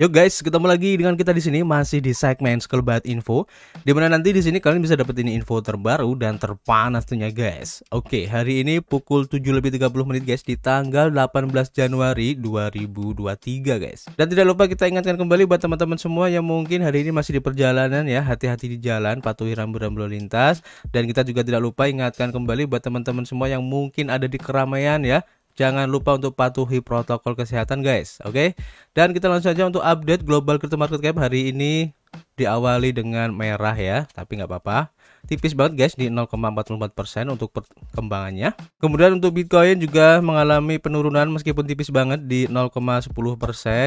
Yo guys, ketemu lagi dengan kita di sini masih di segmen Skelbat Info. Di mana nanti di sini kalian bisa dapetin info terbaru dan terpanas tentunya guys. Oke, hari ini pukul 7 lebih 30 menit guys di tanggal 18 Januari 2023 guys. Dan tidak lupa kita ingatkan kembali buat teman-teman semua yang mungkin hari ini masih di perjalanan ya, hati-hati di jalan, patuhi rambu-rambu lalu lintas dan kita juga tidak lupa ingatkan kembali buat teman-teman semua yang mungkin ada di keramaian ya, Jangan lupa untuk patuhi protokol kesehatan guys, oke? Okay? Dan kita langsung aja untuk update global crypto market cap hari ini diawali dengan merah ya, tapi nggak apa-apa. Tipis banget guys di 0,44% untuk perkembangannya. Kemudian untuk Bitcoin juga mengalami penurunan meskipun tipis banget di 0,10%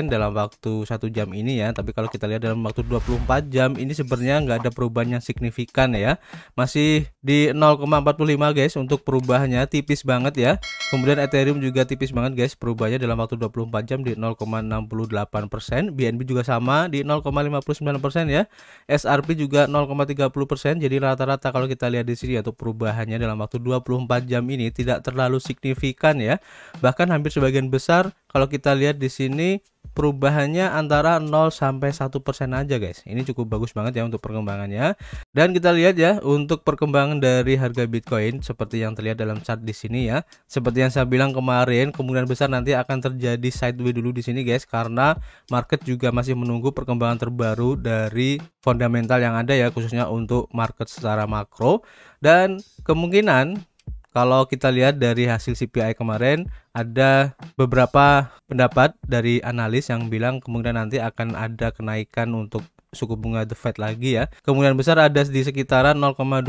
dalam waktu satu jam ini ya. Tapi kalau kita lihat dalam waktu 24 jam ini sebenarnya nggak ada perubahan yang signifikan ya. Masih di 0,45 guys untuk perubahannya tipis banget ya. Kemudian Ethereum juga tipis banget guys perubahannya dalam waktu 24 jam di 0,68%. BNB juga sama di 0,59% persen ya. SRP juga 0,30 persen. Jadi rata-rata kalau kita lihat di sini atau perubahannya dalam waktu 24 jam ini tidak terlalu signifikan ya. Bahkan hampir sebagian besar kalau kita lihat di sini perubahannya antara 0 sampai 1% persen aja guys. Ini cukup bagus banget ya untuk perkembangannya. Dan kita lihat ya untuk perkembangan dari harga Bitcoin seperti yang terlihat dalam chart di sini ya. Seperti yang saya bilang kemarin, kemungkinan besar nanti akan terjadi sideways dulu di sini guys karena market juga masih menunggu perkembangan terbaru dari fundamental yang ada ya khususnya untuk market secara makro dan kemungkinan kalau kita lihat dari hasil CPI kemarin ada beberapa pendapat dari analis yang bilang kemungkinan nanti akan ada kenaikan untuk suku bunga The Fed lagi ya. Kemungkinan besar ada di sekitaran 0,25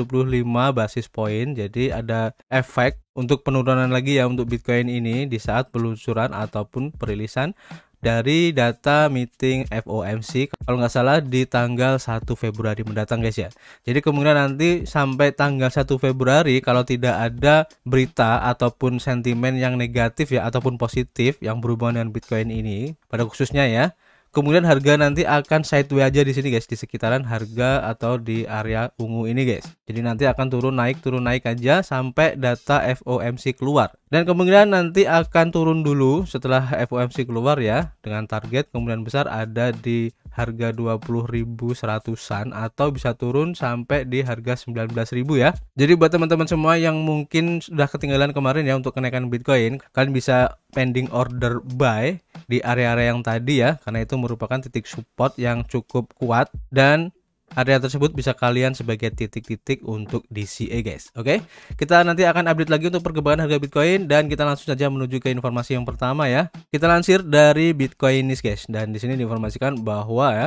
basis point. Jadi ada efek untuk penurunan lagi ya untuk Bitcoin ini di saat peluncuran ataupun perilisan dari data meeting FOMC kalau nggak salah di tanggal 1 Februari mendatang guys ya. Jadi kemungkinan nanti sampai tanggal 1 Februari kalau tidak ada berita ataupun sentimen yang negatif ya ataupun positif yang berhubungan dengan Bitcoin ini pada khususnya ya Kemudian harga nanti akan sideway aja di sini guys, di sekitaran harga atau di area ungu ini guys. Jadi nanti akan turun naik turun naik aja sampai data FOMC keluar. Dan kemungkinan nanti akan turun dulu setelah FOMC keluar ya dengan target kemudian besar ada di harga 20.100-an atau bisa turun sampai di harga 19.000 ya. Jadi buat teman-teman semua yang mungkin sudah ketinggalan kemarin ya untuk kenaikan Bitcoin, kalian bisa pending order buy di area-area yang tadi ya karena itu merupakan titik support yang cukup kuat dan Area tersebut bisa kalian sebagai titik-titik untuk DCA guys. Oke, kita nanti akan update lagi untuk perkembangan harga Bitcoin dan kita langsung saja menuju ke informasi yang pertama ya. Kita lansir dari Bitcoin ini guys dan di sini diinformasikan bahwa ya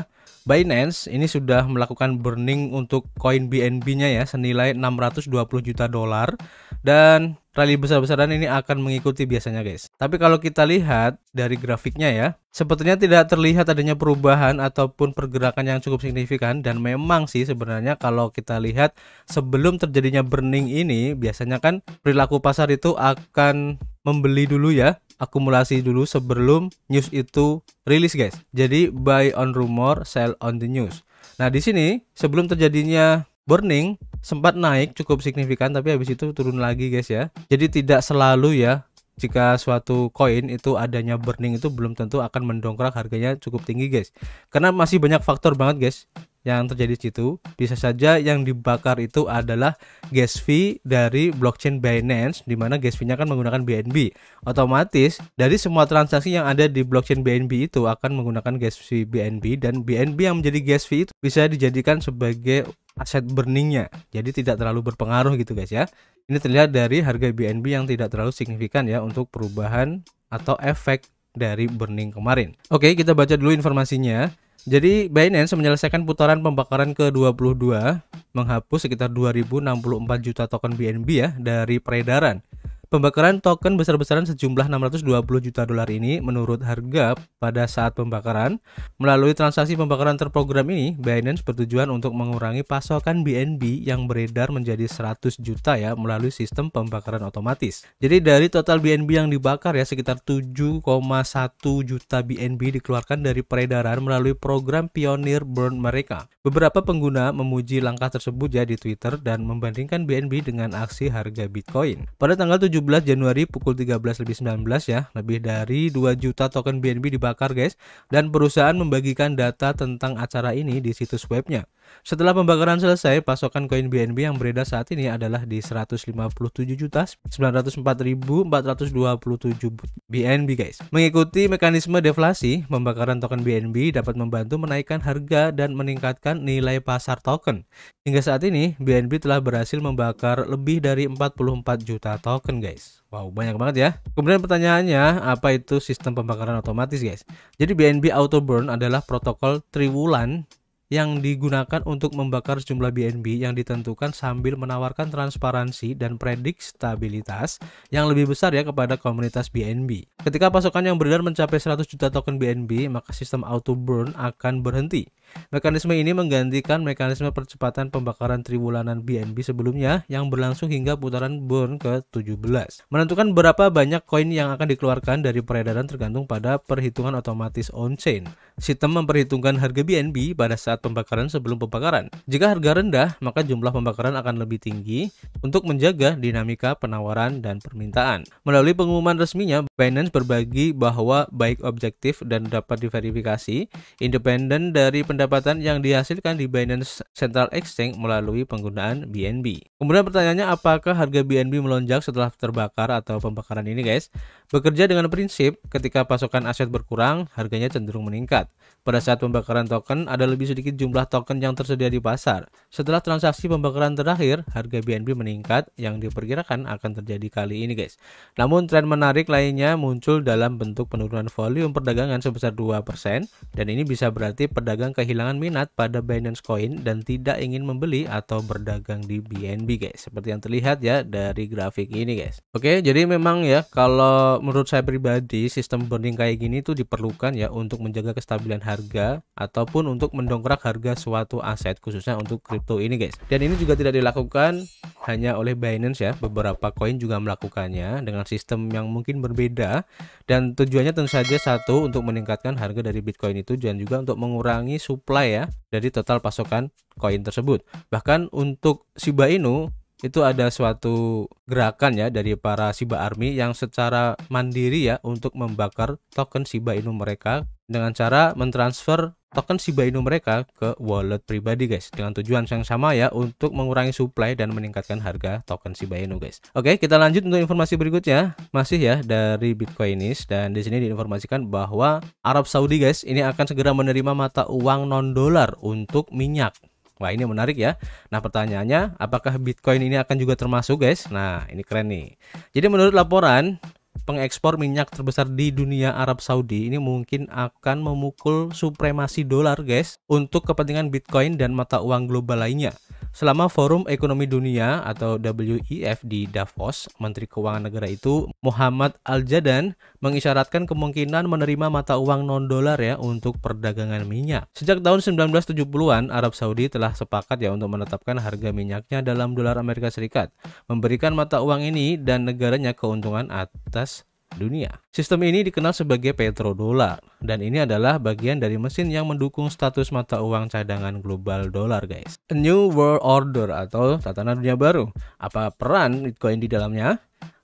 Binance ini sudah melakukan burning untuk koin BNB-nya ya senilai 620 juta dolar dan rally besar-besaran ini akan mengikuti biasanya guys. Tapi kalau kita lihat dari grafiknya ya, sepertinya tidak terlihat adanya perubahan ataupun pergerakan yang cukup signifikan dan memang sih sebenarnya kalau kita lihat sebelum terjadinya burning ini biasanya kan perilaku pasar itu akan membeli dulu ya akumulasi dulu sebelum news itu rilis guys. Jadi buy on rumor, sell on the news. Nah, di sini sebelum terjadinya burning sempat naik cukup signifikan tapi habis itu turun lagi guys ya. Jadi tidak selalu ya jika suatu koin itu adanya burning itu belum tentu akan mendongkrak harganya cukup tinggi guys karena masih banyak faktor banget guys yang terjadi di situ. Bisa saja yang dibakar itu adalah gas fee dari blockchain Binance di mana gas fee-nya kan menggunakan BNB. Otomatis dari semua transaksi yang ada di blockchain BNB itu akan menggunakan gas fee BNB dan BNB yang menjadi gas fee itu bisa dijadikan sebagai aset burningnya jadi tidak terlalu berpengaruh gitu guys ya ini terlihat dari harga BNB yang tidak terlalu signifikan ya untuk perubahan atau efek dari burning kemarin oke kita baca dulu informasinya jadi Binance menyelesaikan putaran pembakaran ke-22 menghapus sekitar 2064 juta token BNB ya dari peredaran Pembakaran token besar-besaran sejumlah 620 juta dolar ini menurut harga pada saat pembakaran. Melalui transaksi pembakaran terprogram ini, Binance bertujuan untuk mengurangi pasokan BNB yang beredar menjadi 100 juta ya melalui sistem pembakaran otomatis. Jadi dari total BNB yang dibakar ya sekitar 7,1 juta BNB dikeluarkan dari peredaran melalui program Pioneer Burn mereka. Beberapa pengguna memuji langkah tersebut ya di Twitter dan membandingkan BNB dengan aksi harga Bitcoin. Pada tanggal 7 17 Januari pukul 13 lebih 19 ya, lebih dari 2 juta token BNB dibakar guys dan perusahaan membagikan data tentang acara ini di situs webnya. Setelah pembakaran selesai, pasokan koin BNB yang beredar saat ini adalah di 157.904.427 BNB guys. Mengikuti mekanisme deflasi, pembakaran token BNB dapat membantu menaikkan harga dan meningkatkan nilai pasar token. Hingga saat ini, BNB telah berhasil membakar lebih dari 44 juta token guys. Wow, banyak banget ya. Kemudian pertanyaannya, apa itu sistem pembakaran otomatis, guys? Jadi BNB Auto Burn adalah protokol triwulan yang digunakan untuk membakar jumlah BNB yang ditentukan sambil menawarkan transparansi dan stabilitas yang lebih besar ya kepada komunitas BNB. Ketika pasokan yang beredar mencapai 100 juta token BNB, maka sistem auto burn akan berhenti. Mekanisme ini menggantikan mekanisme percepatan pembakaran triwulanan BNB sebelumnya yang berlangsung hingga putaran burn ke-17. Menentukan berapa banyak koin yang akan dikeluarkan dari peredaran tergantung pada perhitungan otomatis on-chain. Sistem memperhitungkan harga BNB pada saat pembakaran sebelum pembakaran. Jika harga rendah, maka jumlah pembakaran akan lebih tinggi untuk menjaga dinamika penawaran dan permintaan. Melalui pengumuman resminya, Binance berbagi bahwa baik objektif dan dapat diverifikasi, independen dari pendapatan pendapatan yang dihasilkan di Binance Central Exchange melalui penggunaan BNB. Kemudian pertanyaannya apakah harga BNB melonjak setelah terbakar atau pembakaran ini guys? Bekerja dengan prinsip, ketika pasokan aset berkurang, harganya cenderung meningkat. Pada saat pembakaran token, ada lebih sedikit jumlah token yang tersedia di pasar. Setelah transaksi pembakaran terakhir, harga BNB meningkat yang diperkirakan akan terjadi kali ini guys. Namun tren menarik lainnya muncul dalam bentuk penurunan volume perdagangan sebesar 2% dan ini bisa berarti pedagang kehilangan minat pada Binance Coin dan tidak ingin membeli atau berdagang di BNB guys. Seperti yang terlihat ya dari grafik ini guys. Oke, jadi memang ya kalau menurut saya pribadi sistem burning kayak gini tuh diperlukan ya untuk menjaga kestabilan harga ataupun untuk mendongkrak harga suatu aset khususnya untuk crypto ini guys. Dan ini juga tidak dilakukan hanya oleh Binance ya. Beberapa koin juga melakukannya dengan sistem yang mungkin berbeda dan tujuannya tentu saja satu untuk meningkatkan harga dari Bitcoin itu dan juga untuk mengurangi supply ya dari total pasokan koin tersebut. Bahkan untuk Shiba Inu itu ada suatu gerakan ya dari para Shiba Army yang secara mandiri ya untuk membakar token Shiba Inu mereka dengan cara mentransfer token Shiba Inu mereka ke wallet pribadi guys dengan tujuan yang sama ya untuk mengurangi supply dan meningkatkan harga token Shiba Inu guys. Oke, kita lanjut untuk informasi berikutnya. Masih ya dari Bitcoinis dan di sini diinformasikan bahwa Arab Saudi guys ini akan segera menerima mata uang non dolar untuk minyak Wah ini menarik ya. Nah pertanyaannya, apakah Bitcoin ini akan juga termasuk guys? Nah ini keren nih. Jadi menurut laporan pengekspor minyak terbesar di dunia Arab Saudi ini mungkin akan memukul supremasi dolar guys untuk kepentingan Bitcoin dan mata uang global lainnya. Selama Forum Ekonomi Dunia atau WEF di Davos, Menteri Keuangan Negara itu Muhammad Al-Jadan mengisyaratkan kemungkinan menerima mata uang non-dolar ya untuk perdagangan minyak. Sejak tahun 1970-an, Arab Saudi telah sepakat ya untuk menetapkan harga minyaknya dalam dolar Amerika Serikat, memberikan mata uang ini dan negaranya keuntungan atas dunia. Sistem ini dikenal sebagai petrodolar dan ini adalah bagian dari mesin yang mendukung status mata uang cadangan global dolar guys. A New World Order atau tatanan dunia baru. Apa peran Bitcoin di dalamnya?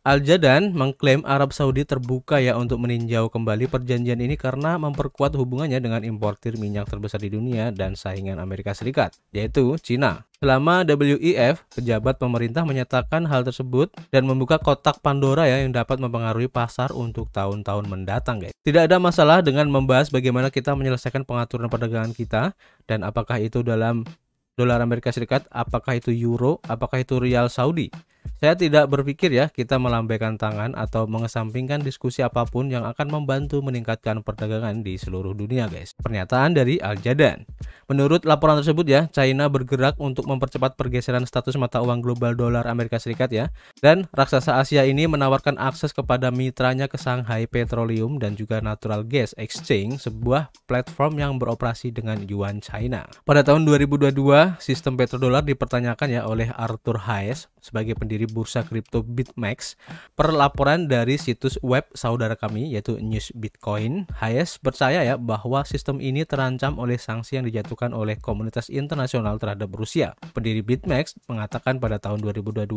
Al-Jadan mengklaim Arab Saudi terbuka ya untuk meninjau kembali perjanjian ini karena memperkuat hubungannya dengan importir minyak terbesar di dunia dan saingan Amerika Serikat, yaitu Cina. Selama WEF, pejabat pemerintah menyatakan hal tersebut dan membuka kotak Pandora ya yang dapat mempengaruhi pasar untuk tahun-tahun mendatang guys. Tidak ada masalah dengan membahas bagaimana kita menyelesaikan pengaturan perdagangan kita dan apakah itu dalam dolar Amerika Serikat, apakah itu euro, apakah itu rial Saudi. Saya tidak berpikir ya kita melambaikan tangan atau mengesampingkan diskusi apapun yang akan membantu meningkatkan perdagangan di seluruh dunia guys. Pernyataan dari Al Jadan. Menurut laporan tersebut ya, China bergerak untuk mempercepat pergeseran status mata uang global dolar Amerika Serikat ya. Dan raksasa Asia ini menawarkan akses kepada mitranya ke Shanghai Petroleum dan juga Natural Gas Exchange, sebuah platform yang beroperasi dengan yuan China. Pada tahun 2022, sistem petrodolar dipertanyakan ya oleh Arthur Hayes, sebagai pendiri bursa kripto BitMEX per laporan dari situs web saudara kami yaitu News Bitcoin Hayes percaya ya bahwa sistem ini terancam oleh sanksi yang dijatuhkan oleh komunitas internasional terhadap Rusia pendiri BitMEX mengatakan pada tahun 2022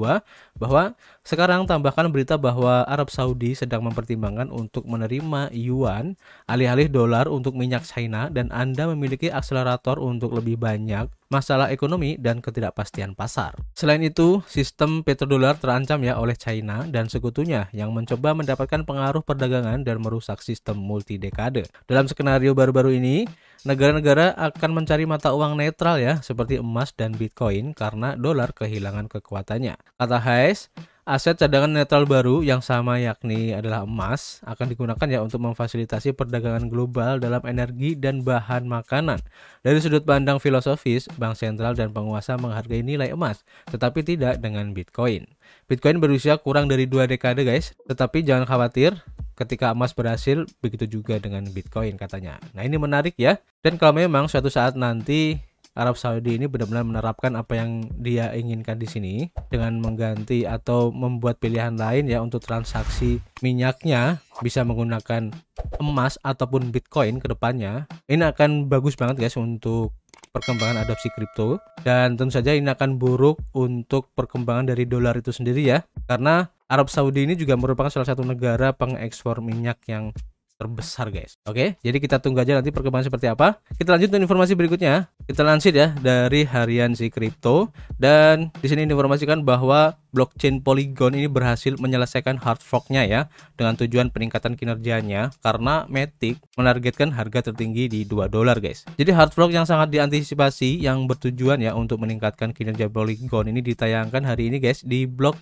bahwa sekarang tambahkan berita bahwa Arab Saudi sedang mempertimbangkan untuk menerima yuan alih-alih dolar untuk minyak China dan Anda memiliki akselerator untuk lebih banyak masalah ekonomi dan ketidakpastian pasar. Selain itu, sistem petrodolar terancam ya oleh China dan sekutunya yang mencoba mendapatkan pengaruh perdagangan dan merusak sistem multi dekade. Dalam skenario baru-baru ini, negara-negara akan mencari mata uang netral ya seperti emas dan Bitcoin karena dolar kehilangan kekuatannya. Kata Hayes, Aset cadangan netral baru yang sama yakni adalah emas akan digunakan ya untuk memfasilitasi perdagangan global dalam energi dan bahan makanan. Dari sudut pandang filosofis, bank sentral dan penguasa menghargai nilai emas, tetapi tidak dengan Bitcoin. Bitcoin berusia kurang dari dua dekade guys, tetapi jangan khawatir ketika emas berhasil, begitu juga dengan Bitcoin katanya. Nah ini menarik ya. Dan kalau memang suatu saat nanti Arab Saudi ini benar-benar menerapkan apa yang dia inginkan di sini dengan mengganti atau membuat pilihan lain ya untuk transaksi minyaknya bisa menggunakan emas ataupun Bitcoin ke depannya. Ini akan bagus banget guys untuk perkembangan adopsi kripto dan tentu saja ini akan buruk untuk perkembangan dari dolar itu sendiri ya karena Arab Saudi ini juga merupakan salah satu negara pengekspor minyak yang terbesar guys. Oke, jadi kita tunggu aja nanti perkembangan seperti apa. Kita lanjut ke informasi berikutnya. Kita lansir ya dari harian si crypto dan di sini diinformasikan bahwa blockchain Polygon ini berhasil menyelesaikan hard forknya ya dengan tujuan peningkatan kinerjanya karena Matic menargetkan harga tertinggi di 2 dolar guys. Jadi hard fork yang sangat diantisipasi yang bertujuan ya untuk meningkatkan kinerja Polygon ini ditayangkan hari ini guys di blok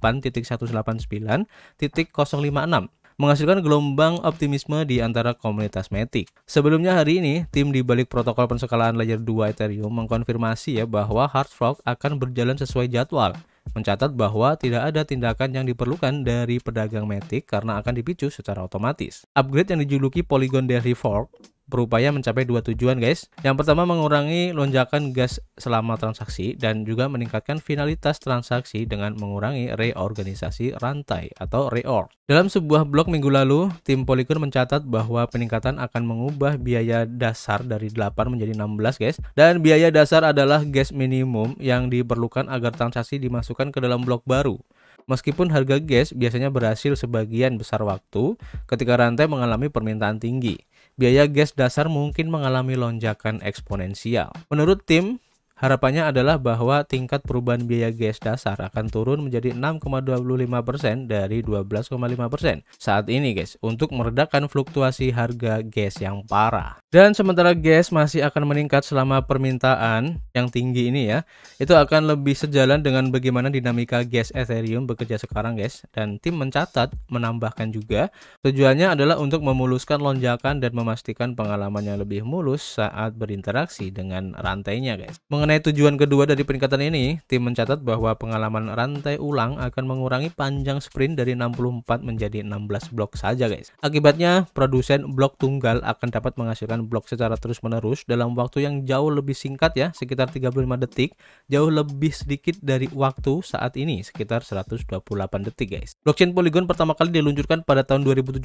38.189.056 menghasilkan gelombang optimisme di antara komunitas Matic. Sebelumnya hari ini, tim di balik protokol penskalaan layer 2 Ethereum mengkonfirmasi ya bahwa hard fork akan berjalan sesuai jadwal mencatat bahwa tidak ada tindakan yang diperlukan dari pedagang Matic karena akan dipicu secara otomatis. Upgrade yang dijuluki Polygon Daily Fork berupaya mencapai dua tujuan guys. Yang pertama mengurangi lonjakan gas selama transaksi dan juga meningkatkan finalitas transaksi dengan mengurangi reorganisasi rantai atau reorg. Dalam sebuah blog minggu lalu, tim Polygon mencatat bahwa peningkatan akan mengubah biaya dasar dari 8 menjadi 16 guys. Dan biaya dasar adalah gas minimum yang diperlukan agar transaksi dimasukkan ke dalam blok baru. Meskipun harga gas biasanya berhasil sebagian besar waktu ketika rantai mengalami permintaan tinggi, biaya gas dasar mungkin mengalami lonjakan eksponensial. Menurut tim, Harapannya adalah bahwa tingkat perubahan biaya gas dasar akan turun menjadi 6,25% dari 12,5% saat ini guys untuk meredakan fluktuasi harga gas yang parah. Dan sementara gas masih akan meningkat selama permintaan yang tinggi ini ya, itu akan lebih sejalan dengan bagaimana dinamika gas Ethereum bekerja sekarang guys. Dan tim mencatat menambahkan juga tujuannya adalah untuk memuluskan lonjakan dan memastikan pengalaman yang lebih mulus saat berinteraksi dengan rantainya guys. Mengenai Mengenai tujuan kedua dari peningkatan ini, tim mencatat bahwa pengalaman rantai ulang akan mengurangi panjang sprint dari 64 menjadi 16 blok saja guys. Akibatnya, produsen blok tunggal akan dapat menghasilkan blok secara terus-menerus dalam waktu yang jauh lebih singkat ya, sekitar 35 detik, jauh lebih sedikit dari waktu saat ini, sekitar 128 detik guys. Blockchain Polygon pertama kali diluncurkan pada tahun 2017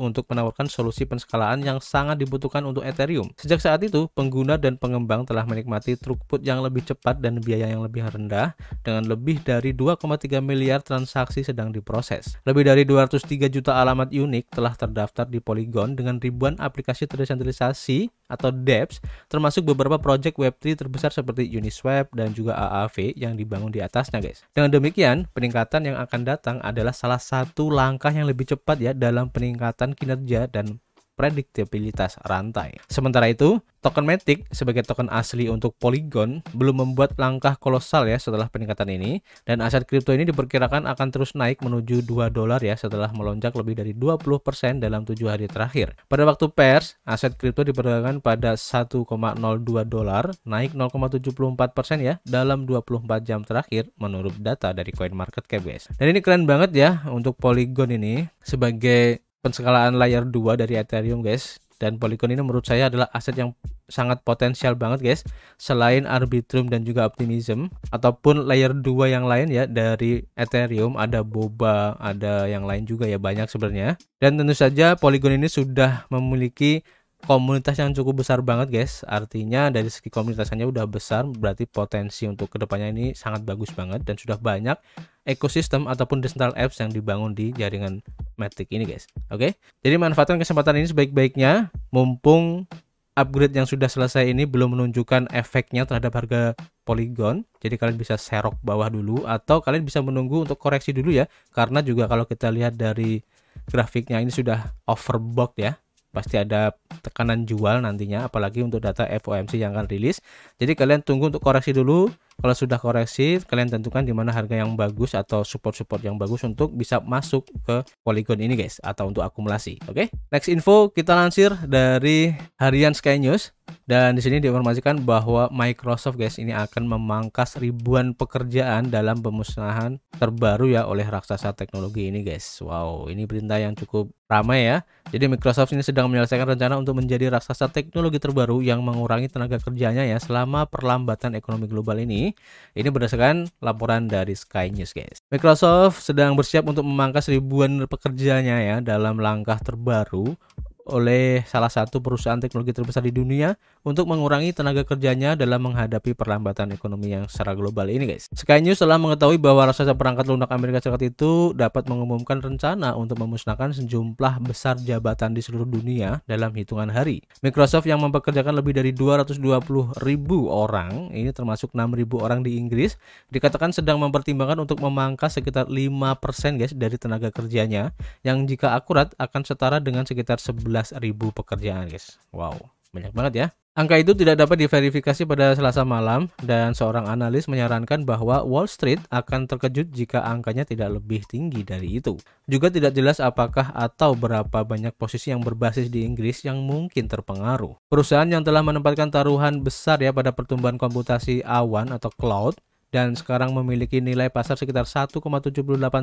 untuk menawarkan solusi penskalaan yang sangat dibutuhkan untuk Ethereum. Sejak saat itu, pengguna dan pengembang telah menikmati truk output yang lebih cepat dan biaya yang lebih rendah dengan lebih dari 2,3 miliar transaksi sedang diproses. Lebih dari 203 juta alamat unik telah terdaftar di Polygon dengan ribuan aplikasi terdesentralisasi atau dApps termasuk beberapa project Web3 terbesar seperti Uniswap dan juga AAV yang dibangun di atasnya guys. Dengan demikian, peningkatan yang akan datang adalah salah satu langkah yang lebih cepat ya dalam peningkatan kinerja dan prediktibilitas rantai. Sementara itu, token Matic sebagai token asli untuk Polygon belum membuat langkah kolosal ya setelah peningkatan ini dan aset kripto ini diperkirakan akan terus naik menuju 2 dolar ya setelah melonjak lebih dari 20% dalam 7 hari terakhir. Pada waktu pers, aset kripto diperdagangkan pada 1,02 dolar, naik 0,74% ya dalam 24 jam terakhir menurut data dari CoinMarketCap guys. Dan ini keren banget ya untuk Polygon ini sebagai penskalaan layer 2 dari Ethereum guys dan Polygon ini menurut saya adalah aset yang sangat potensial banget guys selain Arbitrum dan juga Optimism ataupun layer 2 yang lain ya dari Ethereum ada Boba ada yang lain juga ya banyak sebenarnya dan tentu saja Polygon ini sudah memiliki komunitas yang cukup besar banget guys artinya dari segi komunitasnya udah besar berarti potensi untuk kedepannya ini sangat bagus banget dan sudah banyak ekosistem ataupun digital apps yang dibangun di jaringan Matic ini guys oke okay? jadi manfaatkan kesempatan ini sebaik-baiknya mumpung upgrade yang sudah selesai ini belum menunjukkan efeknya terhadap harga Polygon jadi kalian bisa serok bawah dulu atau kalian bisa menunggu untuk koreksi dulu ya karena juga kalau kita lihat dari grafiknya ini sudah overbought ya pasti ada tekanan jual nantinya apalagi untuk data FOMC yang akan rilis jadi kalian tunggu untuk koreksi dulu kalau sudah koreksi, kalian tentukan di mana harga yang bagus atau support-support yang bagus untuk bisa masuk ke Polygon ini guys atau untuk akumulasi. Oke. Okay? Next info kita lansir dari harian Sky News dan di sini diinformasikan bahwa Microsoft guys ini akan memangkas ribuan pekerjaan dalam pemusnahan terbaru ya oleh raksasa teknologi ini guys. Wow, ini perintah yang cukup ramai ya. Jadi Microsoft ini sedang menyelesaikan rencana untuk menjadi raksasa teknologi terbaru yang mengurangi tenaga kerjanya ya selama perlambatan ekonomi global ini ini. berdasarkan laporan dari Sky News, guys. Microsoft sedang bersiap untuk memangkas ribuan pekerjanya ya dalam langkah terbaru oleh salah satu perusahaan teknologi terbesar di dunia untuk mengurangi tenaga kerjanya dalam menghadapi perlambatan ekonomi yang secara global ini guys. Sky News telah mengetahui bahwa raksasa perangkat lunak Amerika Serikat itu dapat mengumumkan rencana untuk memusnahkan sejumlah besar jabatan di seluruh dunia dalam hitungan hari. Microsoft yang mempekerjakan lebih dari 220 ribu orang, ini termasuk 6 ribu orang di Inggris, dikatakan sedang mempertimbangkan untuk memangkas sekitar 5% guys dari tenaga kerjanya yang jika akurat akan setara dengan sekitar 11 15.000 pekerjaan guys. Wow, banyak banget ya. Angka itu tidak dapat diverifikasi pada Selasa malam dan seorang analis menyarankan bahwa Wall Street akan terkejut jika angkanya tidak lebih tinggi dari itu. Juga tidak jelas apakah atau berapa banyak posisi yang berbasis di Inggris yang mungkin terpengaruh. Perusahaan yang telah menempatkan taruhan besar ya pada pertumbuhan komputasi awan atau cloud dan sekarang memiliki nilai pasar sekitar 1,78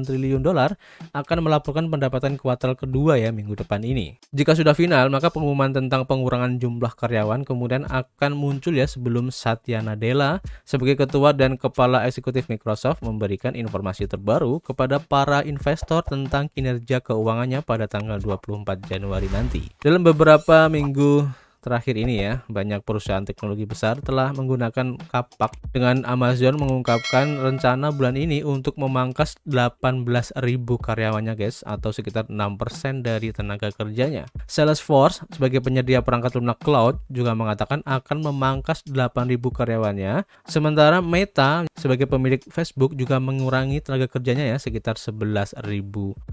triliun dolar akan melaporkan pendapatan kuartal kedua ya minggu depan ini. Jika sudah final, maka pengumuman tentang pengurangan jumlah karyawan kemudian akan muncul ya sebelum Satya Nadella sebagai ketua dan kepala eksekutif Microsoft memberikan informasi terbaru kepada para investor tentang kinerja keuangannya pada tanggal 24 Januari nanti. Dalam beberapa minggu terakhir ini ya, banyak perusahaan teknologi besar telah menggunakan kapak. Dengan Amazon mengungkapkan rencana bulan ini untuk memangkas 18.000 karyawannya guys, atau sekitar 6% dari tenaga kerjanya. Salesforce sebagai penyedia perangkat lunak cloud juga mengatakan akan memangkas 8.000 karyawannya. Sementara Meta sebagai pemilik Facebook juga mengurangi tenaga kerjanya ya sekitar 11.000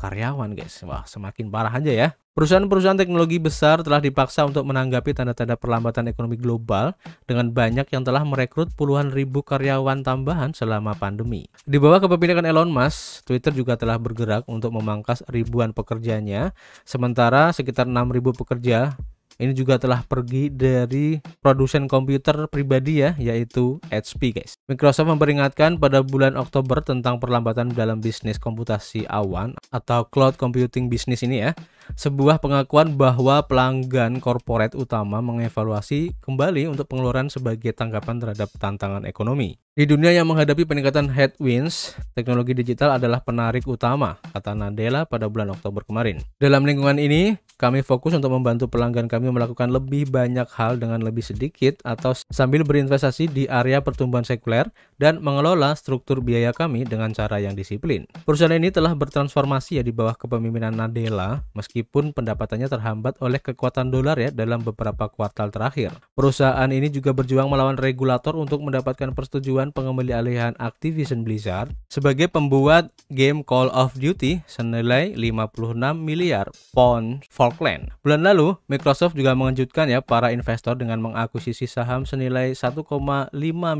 karyawan guys. Wah, semakin parah aja ya. Perusahaan-perusahaan teknologi besar telah dipaksa untuk menanggapi tanda-tanda perlambatan ekonomi global dengan banyak yang telah merekrut puluhan ribu karyawan tambahan selama pandemi. Di bawah kepemilikan Elon Musk, Twitter juga telah bergerak untuk memangkas ribuan pekerjanya, sementara sekitar 6.000 pekerja ini juga telah pergi dari produsen komputer pribadi ya, yaitu HP guys. Microsoft memperingatkan pada bulan Oktober tentang perlambatan dalam bisnis komputasi awan atau cloud computing bisnis ini ya sebuah pengakuan bahwa pelanggan korporat utama mengevaluasi kembali untuk pengeluaran sebagai tanggapan terhadap tantangan ekonomi. Di dunia yang menghadapi peningkatan headwinds, teknologi digital adalah penarik utama, kata Nadella pada bulan Oktober kemarin. Dalam lingkungan ini, kami fokus untuk membantu pelanggan kami melakukan lebih banyak hal dengan lebih sedikit atau sambil berinvestasi di area pertumbuhan sekuler dan mengelola struktur biaya kami dengan cara yang disiplin. Perusahaan ini telah bertransformasi ya di bawah kepemimpinan Nadella, meski meskipun pendapatannya terhambat oleh kekuatan dolar ya dalam beberapa kuartal terakhir. Perusahaan ini juga berjuang melawan regulator untuk mendapatkan persetujuan pengembali alihan Activision Blizzard sebagai pembuat game Call of Duty senilai 56 miliar pound Falkland. Bulan lalu, Microsoft juga mengejutkan ya para investor dengan mengakuisisi saham senilai 1,5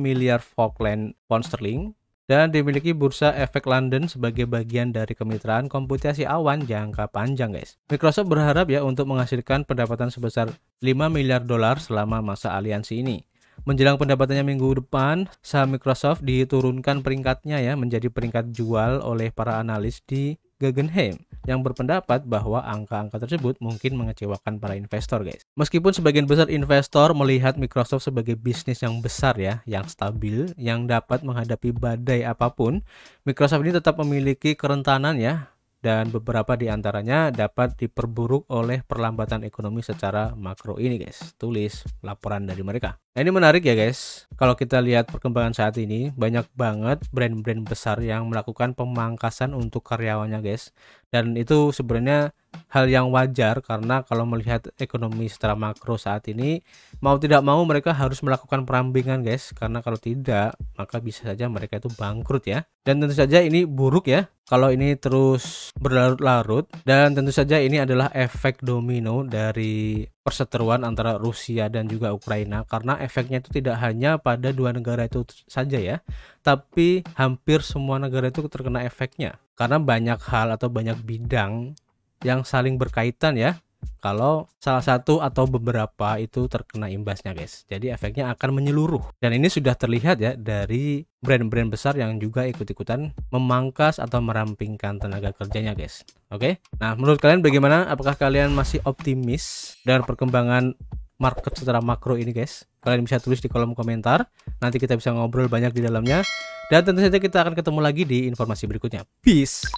miliar Falkland pound sterling dan dimiliki bursa efek London sebagai bagian dari kemitraan komputasi awan jangka panjang guys. Microsoft berharap ya untuk menghasilkan pendapatan sebesar 5 miliar dolar selama masa aliansi ini. Menjelang pendapatannya minggu depan, saham Microsoft diturunkan peringkatnya ya menjadi peringkat jual oleh para analis di Guggenheim yang berpendapat bahwa angka-angka tersebut mungkin mengecewakan para investor, guys. Meskipun sebagian besar investor melihat Microsoft sebagai bisnis yang besar ya, yang stabil, yang dapat menghadapi badai apapun, Microsoft ini tetap memiliki kerentanan ya dan beberapa di antaranya dapat diperburuk oleh perlambatan ekonomi secara makro ini guys. Tulis laporan dari mereka. Nah, ini menarik ya guys. Kalau kita lihat perkembangan saat ini, banyak banget brand-brand besar yang melakukan pemangkasan untuk karyawannya guys dan itu sebenarnya hal yang wajar karena kalau melihat ekonomi secara makro saat ini mau tidak mau mereka harus melakukan perampingan, guys karena kalau tidak maka bisa saja mereka itu bangkrut ya dan tentu saja ini buruk ya kalau ini terus berlarut-larut dan tentu saja ini adalah efek domino dari perseteruan antara Rusia dan juga Ukraina karena efeknya itu tidak hanya pada dua negara itu saja ya tapi hampir semua negara itu terkena efeknya karena banyak hal atau banyak bidang yang saling berkaitan ya kalau salah satu atau beberapa itu terkena imbasnya guys jadi efeknya akan menyeluruh dan ini sudah terlihat ya dari brand-brand besar yang juga ikut-ikutan memangkas atau merampingkan tenaga kerjanya guys oke okay? nah menurut kalian bagaimana apakah kalian masih optimis dengan perkembangan market secara makro ini guys kalian bisa tulis di kolom komentar nanti kita bisa ngobrol banyak di dalamnya dan tentu saja kita akan ketemu lagi di informasi berikutnya peace